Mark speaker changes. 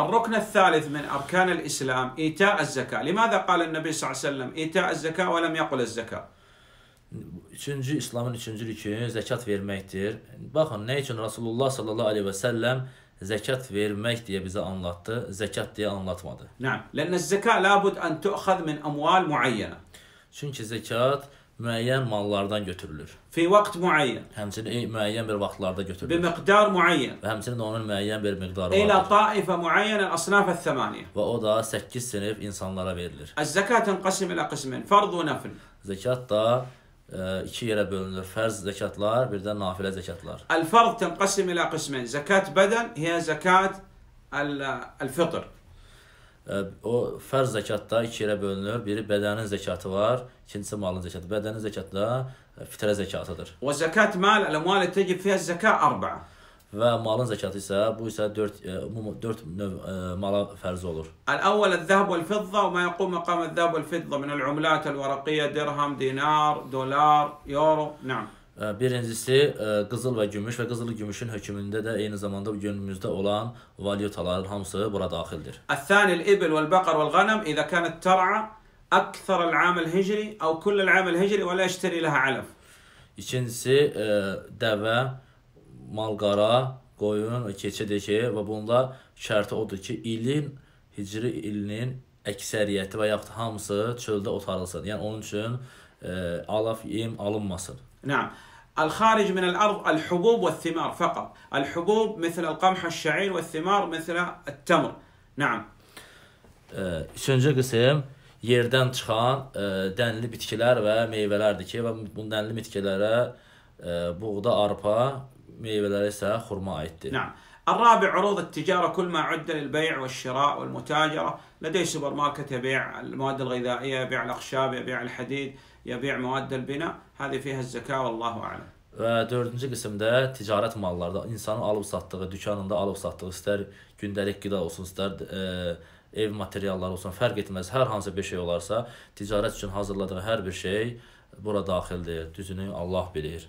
Speaker 1: الركن الثالث من أركان الإسلام إيتاء الزكاة لماذا قال النبي صلى الله عليه وسلم
Speaker 2: إيتاء الزكاة ولم يقل الزكاة Üçüncü İslamın üçüncü rükünü zəkat verməkdir. Baxın, nə üçün Rasulullah sallallahu aleyhi ve sellem zekat vermək deyə bizə anlattı, zəkat deyə anlatmadı. Nəm, لأن zəka لابد ən تؤخذ min əmual معينة. Çünki zəkat... müəyyən mallardan götürülür. Fi vaqt müəyyən. Həmçinin müəyyən bir vaxtlarda götürülür. Bi miqdar müəyyən. Və həmçinin onun müəyyən bir miqdarı vardır. İlə taifə müəyyənə əsnaf əs-səmaniyə. Və o da 8 sinif insanlara verilir. Əz-zəkat tənqasim ilə qismin, fərz və nəfl. Zəkat da ə, e, iki yerə bölünür. Fərz zəkatlar, bir də nafilə zəkatlar.
Speaker 1: Əl-fərz tənqasim ilə qismin. Zəkat bədən hiyə zəkat
Speaker 2: əl-fitr. o fərz zəkatda iki yerə bölünür. Biri bədənin zəkatı var, ikincisi malın zəkatı. Bədənin zəkatı da fitrə zəkatıdır. Və zəkat mal əl-əmvali təcib fiyyə zəka 4. Və malın zəkatı isə bu isə 4 4 növ mala fərz olur.
Speaker 1: Əl-əvvəl əz-zəhb vəl-fiddə və ma yaqum məqam əz-zəhb vəl-fiddə min əl-umlat
Speaker 2: əl-vəraqiyyə dirham, dinar, dolar, euro. Naam. Birincisi e, qızıl və gümüş və qızıl-gümüşün hökmündə də eyni zamanda günümüzdə olan valyutaların hamısı bura daxildir.
Speaker 1: Əs-sani al-ibl wal-baqar wal-ghanam idha kanat tar'a akthar al-am
Speaker 2: al-hicri aw kull al-am al-hicri və la yashtari laha 'alaf. İkincisi e, dəvə, malqara, qoyun, keçi deşi və bunlar şərti odur ki, ilin hicri ilinin əksəriyyəti və yaxud hamısı çöldə otarılsın. Yəni onun üçün ə, e, alaf yem alınmasın.
Speaker 1: Naam. الخارج من الأرض الحبوب والثمار فقط الحبوب مثل القمح الشعير والثمار مثل
Speaker 2: التمر نعم Üçüncü qism yerdən çıxan ə, dənli bitkilər və meyvələrdir ki, və bu dənli bitkilərə ə, buğda, arpa, meyvələrə isə xurma aiddir. Nعم. الرابع عروض التجارة كل ما عد
Speaker 1: للبيع والشراء والمتاجرة لديه سوبر ماركت يبيع المواد الغذائية يبيع الأخشاب يبيع الحديد يبيع مواد البناء هذه فيها الزكاة والله أعلم
Speaker 2: Və dördüncü qismdə ticarət mallarında insanın alıb satdığı, dükanında alıb satdığı, istər gündəlik qida olsun, istər e, ev materialları olsun, fərq etməz, hər hansı bir şey olarsa, ticarət üçün hazırladığı hər bir şey bura daxildir. Düzünü Allah bilir.